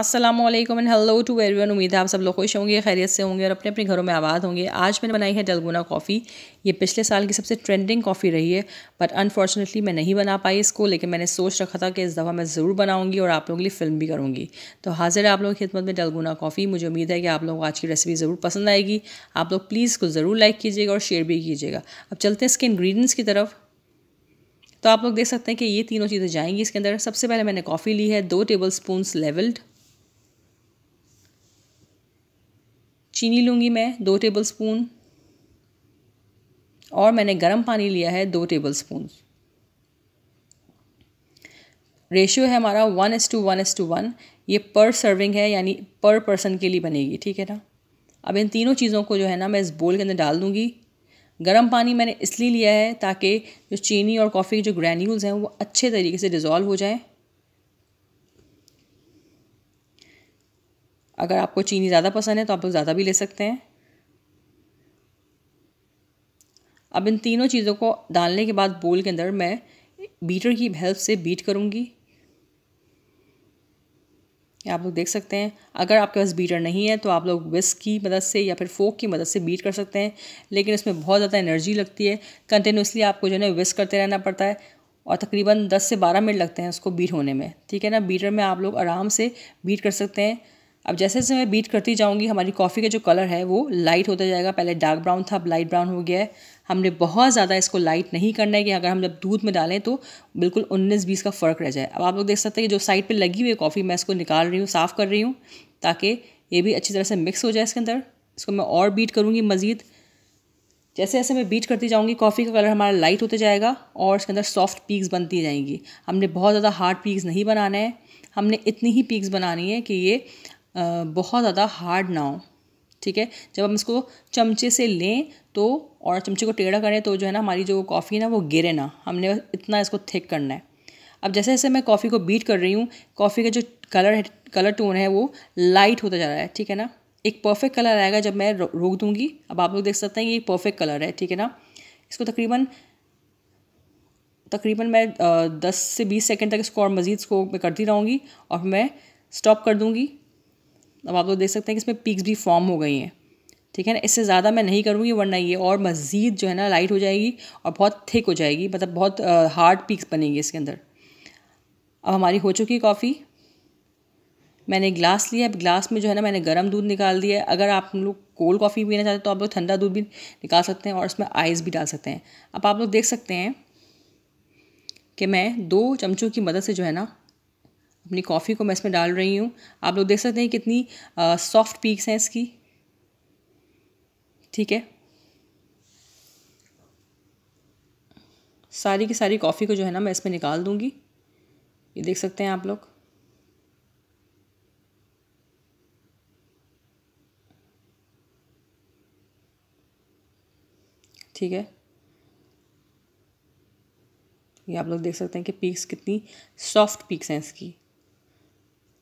Aslam and hello to everyone उम्मीद है आप सब लोग खुश होंगे खैरियत से होंगे और अपने अपने घरों में आबाद होंगे आज मैंने बनाई है डलगुना कॉफ़ी ये पिछले साल की सबसे ट्रेंडिंग कॉफ़ी रही है बट अनफॉर्चुनेटली मैं नहीं बना पाई इसको लेकिन मैंने सोच रखा था कि इस दफ़ा मैं ज़रूर बनाऊंगी और आप लोगों के लिए फ़िल्म भी करूँगी तो हाजिर है आप लोगों की खिदमत में डलगुना कॉफ़ी मुझे उम्मीद है कि आप लोगों को आज की रेसिपी ज़रूर पसंद आएगी आप लोग प्लीज़ को ज़रूर लाइक कीजिएगा और शेयर भी कीजिएगा अब चलते हैं इसके इन्ग्रीडियंट्स की तरफ तो आप लोग देख सकते हैं कि ये तीनों चीज़ें जाएंगी इसके अंदर सबसे पहले मैंने कॉफ़ी ली है दो टेबल स्पून लेवल्ड चीनी लूँगी मैं दो टेबल स्पून और मैंने गर्म पानी लिया है दो टेबल स्पून रेशियो है हमारा one is to one is to one ये पर सर्विंग है यानी पर पर्सन के लिए बनेगी ठीक है ना अब इन तीनों चीज़ों को जो है ना मैं इस बोल के अंदर डाल दूँगी गर्म पानी मैंने इसलिए लिया है ताकि जो चीनी और कॉफ़ी के जो ग्रैन्यूल्स हैं वो अच्छे तरीके से डिज़ोल्व हो जाएँ अगर आपको चीनी ज़्यादा पसंद है तो आप लोग ज़्यादा भी ले सकते हैं अब इन तीनों चीज़ों को डालने के बाद बोल के अंदर मैं बीटर की हेल्प से बीट करूँगी आप लोग देख सकते हैं अगर आपके पास बीटर नहीं है तो आप लोग विस्क की मदद से या फिर फोक की मदद से बीट कर सकते हैं लेकिन इसमें बहुत ज़्यादा एनर्जी लगती है कंटिन्यूसली आपको जो है ना विस्क करते रहना पड़ता है और तकरीबन दस से बारह मिनट लगते हैं उसको बीट होने में ठीक है ना बीटर में आप लोग आराम से बीट कर सकते हैं अब जैसे जैसे मैं बीट करती जाऊँगी हमारी कॉफ़ी का जो कलर है वो लाइट होता जाएगा पहले डार्क ब्राउन था अब लाइट ब्राउन हो गया है हमने बहुत ज़्यादा इसको लाइट नहीं करना है कि अगर हम जब दूध में डालें तो बिल्कुल 19-20 का फ़र्क रह जाए अब आप लोग देख सकते हैं कि जो साइड पे लगी हुई है कॉफ़ी मैं इसको निकाल रही हूँ साफ़ कर रही हूँ ताकि ये भी अच्छी तरह से मिक्स हो जाए इसके अंदर इसको मैं और बीट करूँगी मज़ीद जैसे जैसे मैं बीट करती जाऊँगी कॉफ़ी का कलर हमारा लाइट होता जाएगा और इसके अंदर सॉफ्ट पीक्स बनती जाएंगी हमने बहुत ज़्यादा हार्ड पीक्स नहीं बनाना है हमने इतनी ही पीक्स बनानी है कि ये बहुत ज़्यादा हार्ड ना हो ठीक है जब हम इसको चमचे से लें तो और चमचे को टेढ़ा करें तो जो है ना हमारी जो कॉफ़ी ना वो गिरे ना हमने इतना इसको थिक करना है अब जैसे जैसे मैं कॉफ़ी को बीट कर रही हूँ कॉफ़ी का जो कलर है कलर टोन है वो लाइट होता जा रहा है ठीक है ना एक परफेक्ट कलर आएगा जब मैं रो, रोक दूँगी अब आप लोग देख सकते हैं ये परफेक्ट कलर है ठीक है ना इसको तकरीबन तकरीबन मैं दस से बीस सेकेंड तक इसको और मज़ीद इसको मैं करती रहूँगी और मैं स्टॉप कर दूँगी अब आप लोग देख सकते हैं कि इसमें पीक्स भी फॉर्म हो गई हैं ठीक है ना इससे ज़्यादा मैं नहीं करूँगी वरना ये और मज़ीद जो है ना लाइट हो जाएगी और बहुत थिक हो जाएगी मतलब बहुत हार्ड पीक्स बनेंगे इसके अंदर अब हमारी हो चुकी कॉफ़ी मैंने ग्लास लिया अब ग्लास में जो है ना मैंने गर्म दूध निकाल दिया है अगर आप लोग कोल्ड कॉफ़ी पीना चाहते हैं तो आप लोग ठंडा दूध भी निकाल सकते हैं और इसमें आइस भी डाल सकते हैं अब आप लोग देख सकते हैं कि मैं दो चमचों की मदद से जो है ना अपनी कॉफ़ी को मैं इसमें डाल रही हूँ आप लोग देख सकते हैं कितनी सॉफ्ट पीक्स हैं इसकी ठीक है सारी की सारी कॉफ़ी को जो है ना मैं इसमें निकाल दूँगी ये देख सकते हैं आप लोग ठीक है ये आप लोग देख सकते हैं कि पीक्स कितनी सॉफ्ट पीक्स हैं इसकी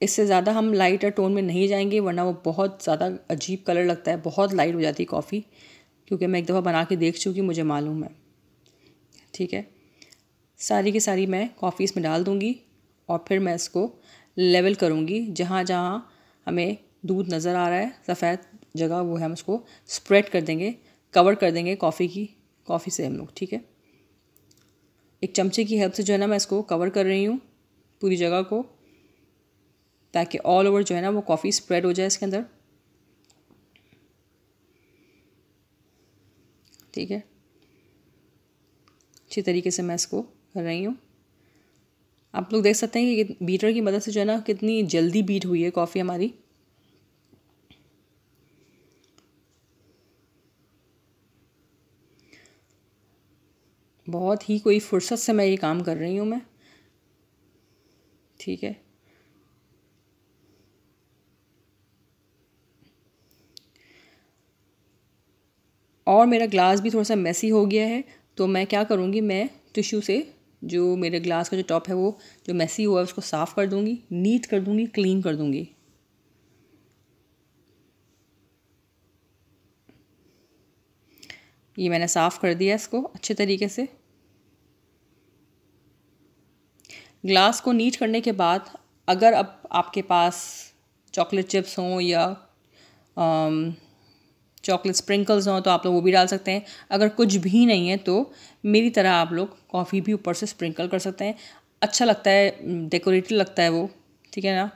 इससे ज़्यादा हम लाइट या टोन में नहीं जाएंगे वरना वो बहुत ज़्यादा अजीब कलर लगता है बहुत लाइट हो जाती है कॉफ़ी क्योंकि मैं एक दफ़ा बना के देख चुकी मुझे मालूम है ठीक है सारी की सारी मैं कॉफ़ी इसमें डाल दूँगी और फिर मैं इसको लेवल करूँगी जहाँ जहाँ हमें दूध नज़र आ रहा है सफ़ेद जगह वो है हम उसको स्प्रेड कर देंगे कवर कर देंगे कॉफ़ी की कॉफ़ी से हम लोग ठीक है एक चमचे की हेल्प से जो है ना मैं इसको कवर कर रही हूँ पूरी जगह को ताकि ऑल ओवर जो है ना वो कॉफ़ी स्प्रेड हो जाए इसके अंदर ठीक है अच्छी तरीके से मैं इसको कर रही हूँ आप लोग देख सकते हैं कि बीटर की मदद से जो है ना कितनी जल्दी बीट हुई है कॉफ़ी हमारी बहुत ही कोई फुर्सत से मैं ये काम कर रही हूँ मैं ठीक है और मेरा ग्लास भी थोड़ा सा मैसी हो गया है तो मैं क्या करूँगी मैं टिश्यू से जो मेरे ग्लास का जो टॉप है वो जो मैसी हुआ है उसको साफ़ कर दूँगी नीट कर दूँगी क्लीन कर दूँगी ये मैंने साफ़ कर दिया इसको अच्छे तरीके से ग्लास को नीट करने के बाद अगर अब आपके पास चॉकलेट चिप्स हों या आम, um, चॉकलेट स्प्रिंकल्स हों तो आप लोग वो भी डाल सकते हैं अगर कुछ भी नहीं है तो मेरी तरह आप लोग कॉफ़ी भी ऊपर से स्प्रिंकल कर सकते हैं अच्छा लगता है डेकोरेटिव लगता है वो ठीक है ना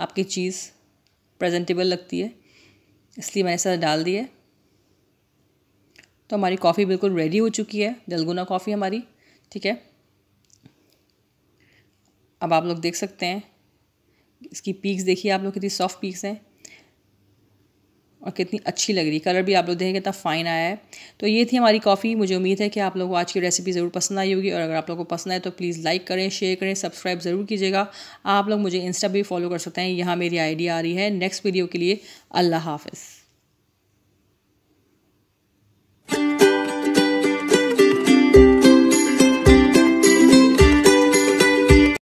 आपकी चीज़ प्रेजेंटेबल लगती है इसलिए मैंने सर डाल दिया तो हमारी कॉफ़ी बिल्कुल रेडी हो चुकी है दलगुना कॉफ़ी हमारी ठीक है अब आप लोग देख सकते हैं इसकी पीक्स देखिए आप लोग कितनी सॉफ्ट पीक्स हैं और कितनी अच्छी लग रही कलर भी आप लोग देखें कितना फ़ाइन आया है तो ये थी हमारी कॉफ़ी मुझे उम्मीद है कि आप लोगों को आज की रेसिपी ज़रूर पसंद आई होगी और अगर आप लोगों को पसंद आए तो प्लीज़ लाइक करें शेयर करें सब्सक्राइब ज़रूर कीजिएगा आप लोग मुझे इंस्टा भी फॉलो कर सकते हैं यहाँ मेरी आइडिया आ रही है नेक्स्ट वीडियो के लिए अल्लाह हाफ़